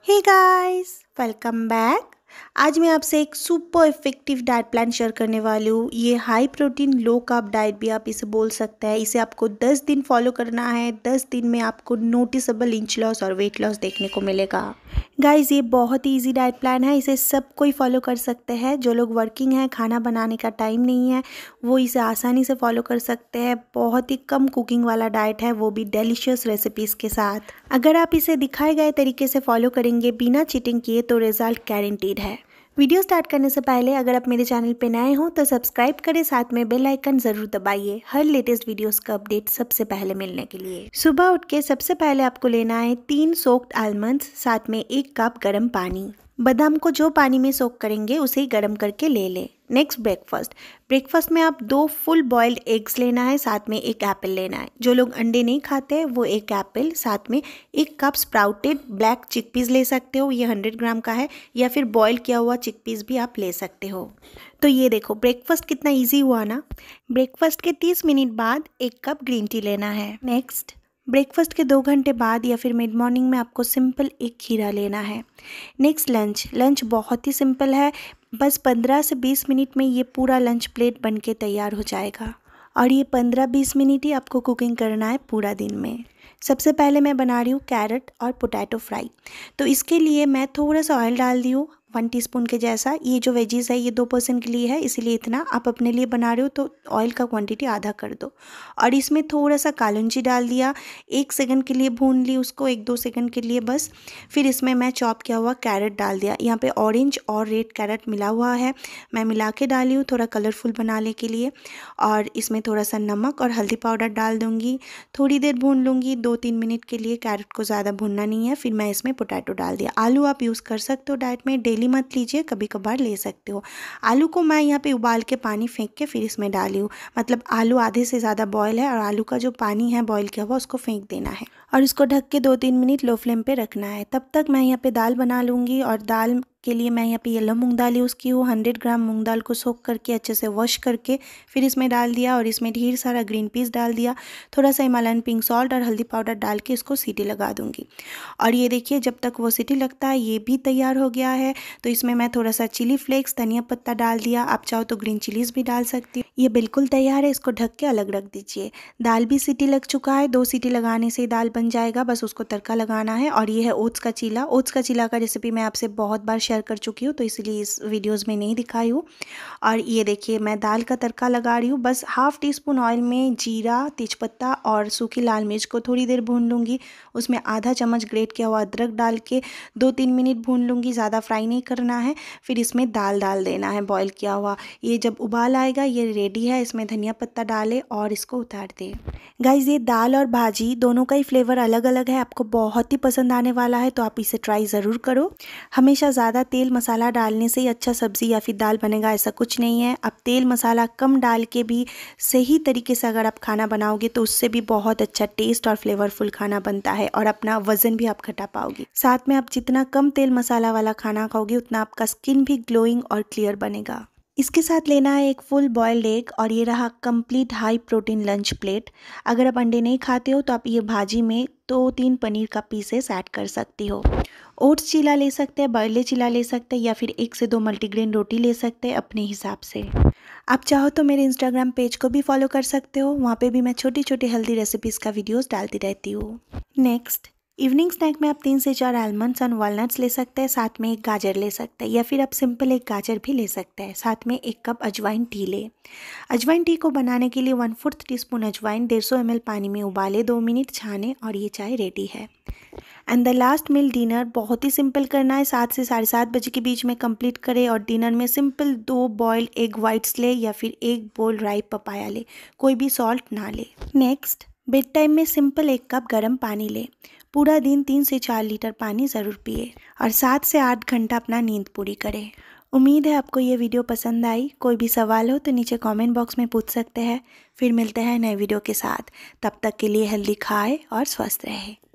Hey guys, welcome back. आज मैं आपसे एक super effective diet plan share करने वाली हूँ ये high protein low carb diet भी आप इसे बोल सकते हैं इसे आपको 10 दिन फॉलो करना है 10 दिन में आपको नोटिसबल इंच लॉस और वेट लॉस देखने को मिलेगा गाइज ये बहुत ही ईजी डाइट प्लान है इसे सब कोई फॉलो कर सकते हैं जो लोग वर्किंग है खाना बनाने का टाइम नहीं है वो इसे आसानी से फॉलो कर सकते हैं बहुत ही कम कुकिंग वाला डाइट है वो भी डेलीशियस रेसिपीज़ के साथ अगर आप इसे दिखाए गए तरीके से फॉलो करेंगे बिना चीटिंग किए तो रिजल्ट गारंटीड वीडियो स्टार्ट करने से पहले अगर आप मेरे चैनल पर नए हों तो सब्सक्राइब करें साथ में बेल आइकन ज़रूर दबाइए हर लेटेस्ट वीडियोस का अपडेट सबसे पहले मिलने के लिए सुबह उठ के सबसे पहले आपको लेना है तीन सोक्ड आलमंड्स साथ में एक कप गर्म पानी बादाम को जो पानी में सोक करेंगे उसे ही गर्म करके ले लें नेक्स्ट ब्रेकफास्ट ब्रेकफास्ट में आप दो फुल बॉइल्ड एग्स लेना है साथ में एक एप्पल लेना है जो लोग अंडे नहीं खाते हैं वो एक एप्पल साथ में एक कप स्प्राउटेड ब्लैक चिकपीस ले सकते हो ये हंड्रेड ग्राम का है या फिर बॉयल किया हुआ चिकपीस भी आप ले सकते हो तो ये देखो ब्रेकफास्ट कितना ईजी हुआ ना ब्रेकफास्ट के तीस मिनट बाद एक कप ग्रीन टी लेना है नेक्स्ट ब्रेकफास्ट के दो घंटे बाद या फिर मिड मॉर्निंग में आपको सिंपल एक खीरा लेना है नेक्स्ट लंच लंच बहुत ही सिंपल है बस पंद्रह से बीस मिनट में ये पूरा लंच प्लेट बन के तैयार हो जाएगा और ये पंद्रह बीस मिनट ही आपको कुकिंग करना है पूरा दिन में सबसे पहले मैं बना रही हूँ कैरेट और पोटैटो फ्राई तो इसके लिए मैं थोड़ा सा ऑयल डाल दी हूँ वन टीस्पून के जैसा ये जो वेजीज है ये दो पर्सन के लिए है इसीलिए इतना आप अपने लिए बना रहे हो तो ऑयल का क्वांटिटी आधा कर दो और इसमें थोड़ा सा कालुंजी डाल दिया एक सेकंड के लिए भून ली उसको एक दो सेकंड के लिए बस फिर इसमें मैं चॉप किया हुआ कैरेट डाल दिया यहाँ पे ऑरेंज और रेड कैरेट मिला हुआ है मैं मिला के डाली हूँ थोड़ा कलरफुल बनाने के लिए और इसमें थोड़ा सा नमक और हल्दी पाउडर डाल दूँगी थोड़ी देर भून लूँगी दो तीन मिनट के लिए कैरेट को ज़्यादा भूनना नहीं है फिर मैं इसमें पोटैटो डाल दिया आलू आप यूज़ कर सकते हो डाइट में डेली डेली मत लीजिए कभी कभार ले सकते हो आलू को मैं यहाँ पे उबाल के पानी फेंक के फिर इसमें डाली हूँ मतलब आलू आधे से ज़्यादा बॉयल है और आलू का जो पानी है बॉयल किया हुआ उसको फेंक देना है और इसको ढक के दो तीन मिनट लो फ्लेम पे रखना है तब तक मैं यहाँ पे दाल बना लूँगी और दाल के लिए मैं यहाँ पे येलो मूंग दाल यूज़ की हूँ हंड्रेड ग्राम मूंग दाल को सोख करके अच्छे से वॉश करके फिर इसमें डाल दिया और इसमें ढेर सारा ग्रीन पीस डाल दिया थोड़ा सा हिमालयन पिंक सॉल्ट और हल्दी पाउडर डाल के इसको सीटी लगा दूँगी और ये देखिए जब तक वो सीटी लगता है ये भी तैयार हो गया है तो इसमें मैं थोड़ा सा चिली फ्लेक्स धनिया पत्ता डाल दिया आप चाहो तो ग्रीन चिलीज़ भी डाल सकती हूँ ये बिल्कुल तैयार है इसको ढक के अलग रख दीजिए दाल भी सीटी लग चुका है दो सीटी लगाने से दाल बन जाएगा बस उसको तड़का लगाना है और ये है ओट्स का चीला ओट्स का चीला का रेसिपी मैं आपसे बहुत बार शेयर कर चुकी हूँ तो इसलिए इस वीडियोज़ में नहीं दिखाई हूँ और ये देखिए मैं दाल का तड़का लगा रही हूँ बस हाफ़ टी स्पून ऑयल में जीरा तेजपत्ता और सूखी लाल मिर्च को थोड़ी देर भून लूँगी उसमें आधा चम्मच ग्रेट किया हुआ अदरक डाल के दो तीन मिनट भून लूँगी ज़्यादा फ्राई नहीं करना है फिर इसमें दाल डाल देना है बॉयल किया हुआ ये जब उबाल आएगा ये रेडी है इसमें धनिया पत्ता डालें और इसको उतार दें गाइज ये दाल और भाजी दोनों का ही फ्लेवर फ्लेवर अलग अलग है आपको बहुत ही पसंद आने वाला है तो आप इसे ट्राई ज़रूर करो हमेशा ज़्यादा तेल मसाला डालने से ही अच्छा सब्ज़ी या फिर दाल बनेगा ऐसा कुछ नहीं है आप तेल मसाला कम डाल के भी सही तरीके से अगर आप खाना बनाओगे तो उससे भी बहुत अच्छा टेस्ट और फ्लेवरफुल खाना बनता है और अपना वज़न भी आप घटा पाओगे साथ में आप जितना कम तेल मसाला वाला खाना खाओगे उतना आपका स्किन भी ग्लोइंग और क्लियर बनेगा इसके साथ लेना है एक फुल बॉयल्ड एग और ये रहा complete high protein lunch plate अगर आप अंडे नहीं खाते हो तो आप ये भाजी में दो तो तीन पनीर का पीसेस ऐड कर सकती हो ओट्स चीला ले सकते हैं बॉयले चीला ले सकते हैं या फिर एक से दो मल्टीग्रेन रोटी ले सकते हैं अपने हिसाब से आप चाहो तो मेरे इंस्टाग्राम पेज को भी फॉलो कर सकते हो वहाँ पर भी मैं छोटी छोटी हेल्दी रेसिपीज़ का वीडियोज़ डालती रहती हूँ नेक्स्ट इवनिंग स्नैक में आप तीन से चार आलमंड्स एंड वालनट्स ले सकते हैं साथ में एक गाजर ले सकते हैं या फिर आप सिंपल एक गाजर भी ले सकते हैं साथ में एक कप अजवाइन टी ले अजवाइन टी को बनाने के लिए वन फोर्थ टी स्पून अजवाइन डेढ़ सौ एम पानी में उबाले दो मिनट छाने और ये चाय रेडी है and the last meal dinner बहुत ही सिंपल करना है सात से साढ़े सात बजे के बीच में कंप्लीट करें और डिनर में सिंपल दो बॉयल्ड एग वाइट्स ले या फिर एक बोल राइ पपाया ले कोई भी सॉल्ट ना ले नेक्स्ट बेड टाइम में सिंपल एक कप गर्म पानी लें पूरा दिन तीन से चार लीटर पानी ज़रूर पिए और सात से आठ घंटा अपना नींद पूरी करें उम्मीद है आपको ये वीडियो पसंद आई कोई भी सवाल हो तो नीचे कमेंट बॉक्स में पूछ सकते हैं फिर मिलते हैं नए वीडियो के साथ तब तक के लिए हेल्दी खाए और स्वस्थ रहे